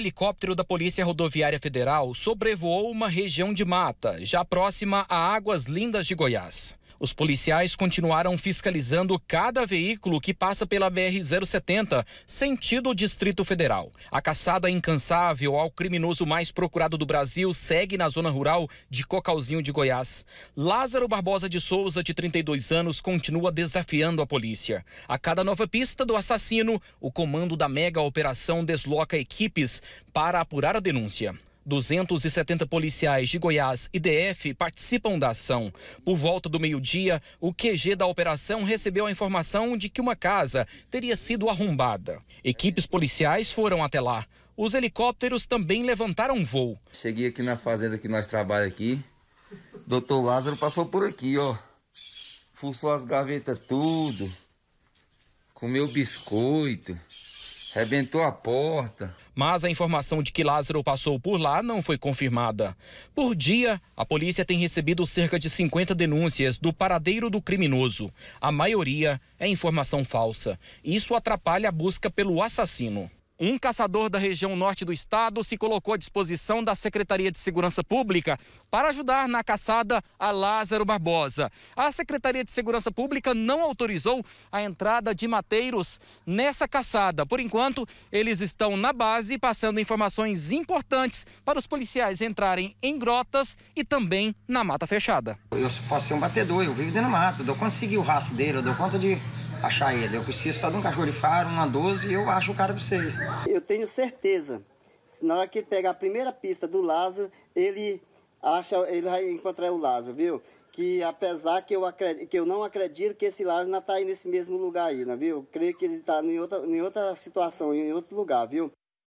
helicóptero da Polícia Rodoviária Federal sobrevoou uma região de mata, já próxima a Águas Lindas de Goiás. Os policiais continuaram fiscalizando cada veículo que passa pela BR-070, sentido Distrito Federal. A caçada incansável ao criminoso mais procurado do Brasil segue na zona rural de Cocalzinho de Goiás. Lázaro Barbosa de Souza, de 32 anos, continua desafiando a polícia. A cada nova pista do assassino, o comando da mega operação desloca equipes para apurar a denúncia. 270 policiais de Goiás e DF participam da ação. Por volta do meio-dia, o QG da operação recebeu a informação de que uma casa teria sido arrombada. Equipes policiais foram até lá. Os helicópteros também levantaram voo. Cheguei aqui na fazenda que nós trabalhamos aqui. Doutor Lázaro passou por aqui, ó. Fuçou as gavetas tudo. Comeu biscoito. Rebentou a porta. Mas a informação de que Lázaro passou por lá não foi confirmada. Por dia, a polícia tem recebido cerca de 50 denúncias do paradeiro do criminoso. A maioria é informação falsa. Isso atrapalha a busca pelo assassino. Um caçador da região norte do estado se colocou à disposição da Secretaria de Segurança Pública para ajudar na caçada a Lázaro Barbosa. A Secretaria de Segurança Pública não autorizou a entrada de mateiros nessa caçada. Por enquanto, eles estão na base passando informações importantes para os policiais entrarem em grotas e também na mata fechada. Eu posso ser um batedor, eu vivo dentro da mata, eu consegui o rastro dele, eu dou conta de achar ele. Eu preciso só de um cachorro de faro, uma 12 e eu acho o cara pra vocês. Eu tenho certeza. Na hora que ele pegar a primeira pista do Lázaro, ele acha, ele vai encontrar o Lázaro, viu? Que apesar que eu, acredito, que eu não acredito que esse Lázaro não está aí nesse mesmo lugar aí, né, viu? Eu creio que ele está em outra, em outra situação, em outro lugar, viu?